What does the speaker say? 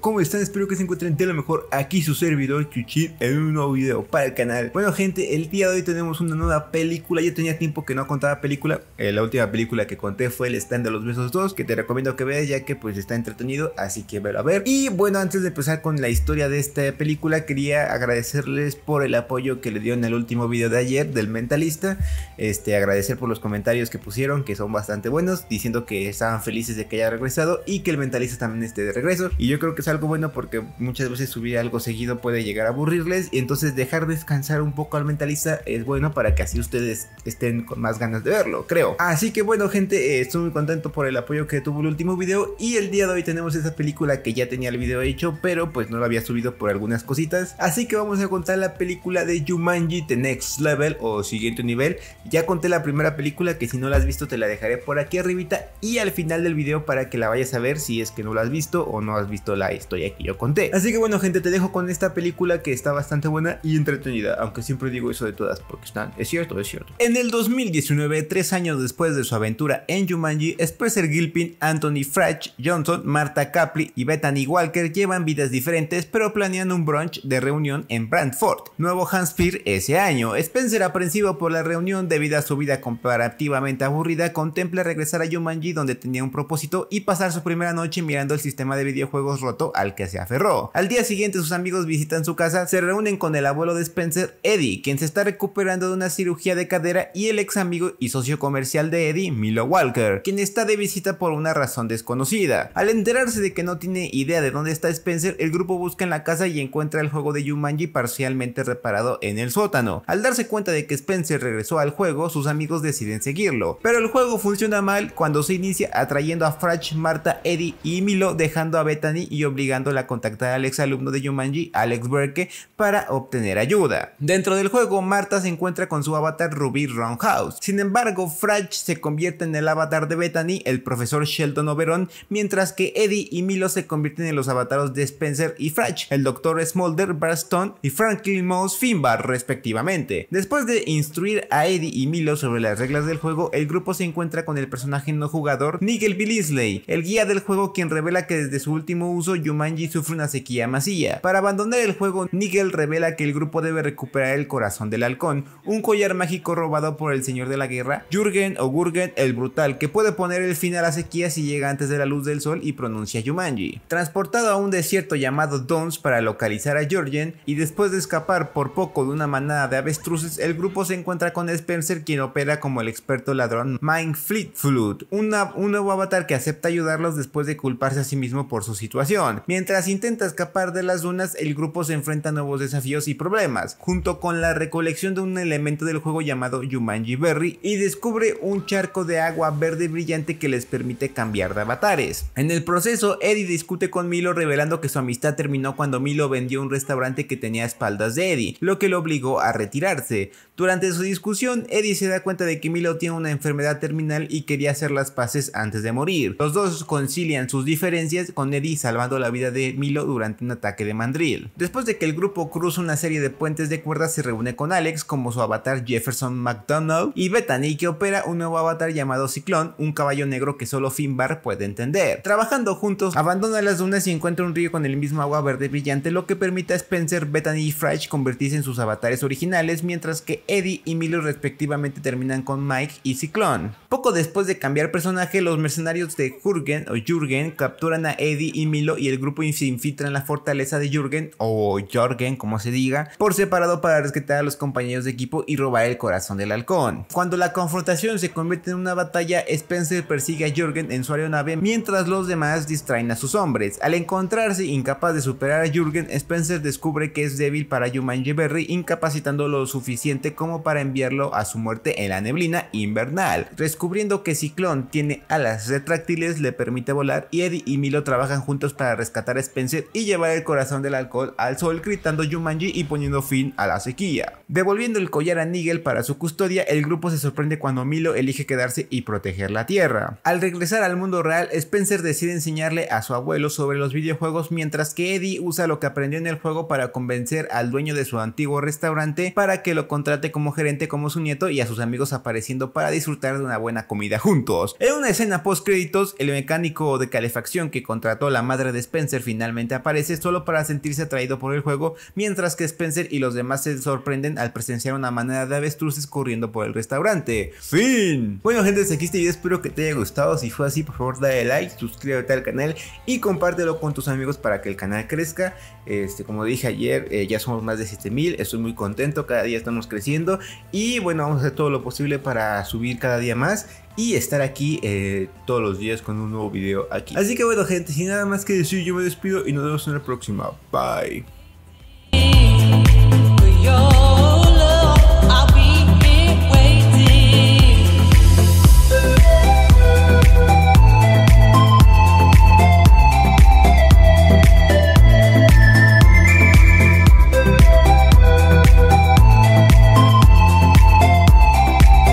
¿cómo están? Espero que se encuentren de lo mejor aquí su servidor Chuchín en un nuevo video para el canal. Bueno gente, el día de hoy tenemos una nueva película, yo tenía tiempo que no contaba película, eh, la última película que conté fue El Stand de los Besos 2, que te recomiendo que veas ya que pues está entretenido, así que velo a ver. Y bueno, antes de empezar con la historia de esta película, quería agradecerles por el apoyo que le dio en el último video de ayer del Mentalista, este, agradecer por los comentarios que pusieron, que son bastante buenos, diciendo que estaban felices de que haya regresado y que el Mentalista también esté de regreso. Y yo creo que es algo bueno porque muchas veces subir algo seguido puede llegar a aburrirles y entonces dejar descansar un poco al mentalista es bueno para que así ustedes estén con más ganas de verlo, creo. Así que bueno gente, eh, estoy muy contento por el apoyo que tuvo el último video y el día de hoy tenemos esa película que ya tenía el video hecho pero pues no lo había subido por algunas cositas. Así que vamos a contar la película de Jumanji The Next Level o siguiente nivel. Ya conté la primera película que si no la has visto te la dejaré por aquí arribita y al final del video para que la vayas a ver si es que no la has visto o no has visto la Estoy aquí, yo conté. Así que bueno, gente, te dejo con esta película que está bastante buena y entretenida, aunque siempre digo eso de todas porque están, es cierto, es cierto. En el 2019, tres años después de su aventura en Jumanji, Spencer Gilpin, Anthony Fratch, Johnson, Marta Capri y Bethany Walker llevan vidas diferentes, pero planean un brunch de reunión en Brantford, nuevo Hampshire ese año. Spencer, aprensivo por la reunión debido a su vida comparativamente aburrida, contempla regresar a Jumanji donde tenía un propósito y pasar su primera noche mirando el sistema de videojuegos roto al que se aferró. Al día siguiente sus amigos visitan su casa, se reúnen con el abuelo de Spencer, Eddie, quien se está recuperando de una cirugía de cadera y el ex amigo y socio comercial de Eddie, Milo Walker, quien está de visita por una razón desconocida. Al enterarse de que no tiene idea de dónde está Spencer, el grupo busca en la casa y encuentra el juego de Yumanji parcialmente reparado en el sótano. Al darse cuenta de que Spencer regresó al juego, sus amigos deciden seguirlo, pero el juego funciona mal cuando se inicia atrayendo a Fratch, Marta, Eddie y Milo, dejando a Bethany y Obligándole a contactar al ex alumno de Yumanji, Alex Berke, para obtener ayuda. Dentro del juego, Marta se encuentra con su avatar Ruby Roundhouse. Sin embargo, Fratch se convierte en el avatar de Bethany, el profesor Sheldon Oberon, mientras que Eddie y Milo se convierten en los avatares de Spencer y Fratch, el doctor Smolder, Barston y Franklin Moss Finbar, respectivamente. Después de instruir a Eddie y Milo sobre las reglas del juego, el grupo se encuentra con el personaje no jugador Nigel Billisley, el guía del juego quien revela que desde su último uso Yumanji sufre una sequía masilla Para abandonar el juego, Nigel revela que el grupo debe recuperar el corazón del halcón, un collar mágico robado por el señor de la guerra, Jürgen o Gurgen el Brutal, que puede poner el fin a la sequía si llega antes de la luz del sol y pronuncia Yumanji. Transportado a un desierto llamado Dons para localizar a Jürgen y después de escapar por poco de una manada de avestruces, el grupo se encuentra con Spencer quien opera como el experto ladrón Mind Fleet Flood, un nuevo avatar que acepta ayudarlos después de culparse a sí mismo por su situación. Mientras intenta escapar de las dunas, el grupo se enfrenta a nuevos desafíos y problemas, junto con la recolección de un elemento del juego llamado Yumanji Berry y descubre un charco de agua verde brillante que les permite cambiar de avatares. En el proceso, Eddie discute con Milo revelando que su amistad terminó cuando Milo vendió un restaurante que tenía espaldas de Eddie, lo que lo obligó a retirarse. Durante su discusión, Eddie se da cuenta de que Milo tiene una enfermedad terminal y quería hacer las paces antes de morir. Los dos concilian sus diferencias con Eddie salvando la vida de Milo durante un ataque de mandril. Después de que el grupo cruza una serie de puentes de cuerdas, se reúne con Alex como su avatar Jefferson McDonald y Bethany que opera un nuevo avatar llamado Ciclón, un caballo negro que solo Finbar puede entender. Trabajando juntos, abandona las dunas y encuentra un río con el mismo agua verde brillante, lo que permite a Spencer, Bethany y Fridge convertirse en sus avatares originales, mientras que Eddie y Milo respectivamente terminan con Mike y Ciclón. Poco después de cambiar personaje, los mercenarios de Jurgen o Jürgen capturan a Eddie y Milo y el grupo se infiltra en la fortaleza de Jürgen, o Jorgen como se diga, por separado para rescatar a los compañeros de equipo y robar el corazón del halcón. Cuando la confrontación se convierte en una batalla, Spencer persigue a Jürgen en su aeronave mientras los demás distraen a sus hombres. Al encontrarse incapaz de superar a Jürgen, Spencer descubre que es débil para Jumanji Berry, ...incapacitando lo suficiente como para enviarlo a su muerte en la neblina invernal. Descubriendo que Ciclón tiene alas retráctiles, le permite volar y Eddie y Milo trabajan juntos para rescatar a Spencer y llevar el corazón del alcohol al sol gritando Jumanji y poniendo fin a la sequía. Devolviendo el collar a Nigel para su custodia, el grupo se sorprende cuando Milo elige quedarse y proteger la Tierra. Al regresar al mundo real, Spencer decide enseñarle a su abuelo sobre los videojuegos mientras que Eddie usa lo que aprendió en el juego para convencer al dueño de su antiguo restaurante para que lo contrate como gerente como su nieto y a sus amigos apareciendo para disfrutar de una buena comida juntos. En una escena post créditos, el mecánico de calefacción que contrató la madre Spencer finalmente aparece solo para sentirse atraído por el juego, mientras que Spencer y los demás se sorprenden al presenciar una manada de avestruces corriendo por el restaurante. ¡Fin! Bueno gente, aquí este video, espero que te haya gustado, si fue así por favor dale like, suscríbete al canal y compártelo con tus amigos para que el canal crezca. Este, como dije ayer, eh, ya somos más de 7000, estoy muy contento, cada día estamos creciendo y bueno, vamos a hacer todo lo posible para subir cada día más y estar aquí eh, todos los días con un nuevo video aquí. Así que bueno gente, sin nada más que decir, yo me despido y nos vemos en la próxima. Bye.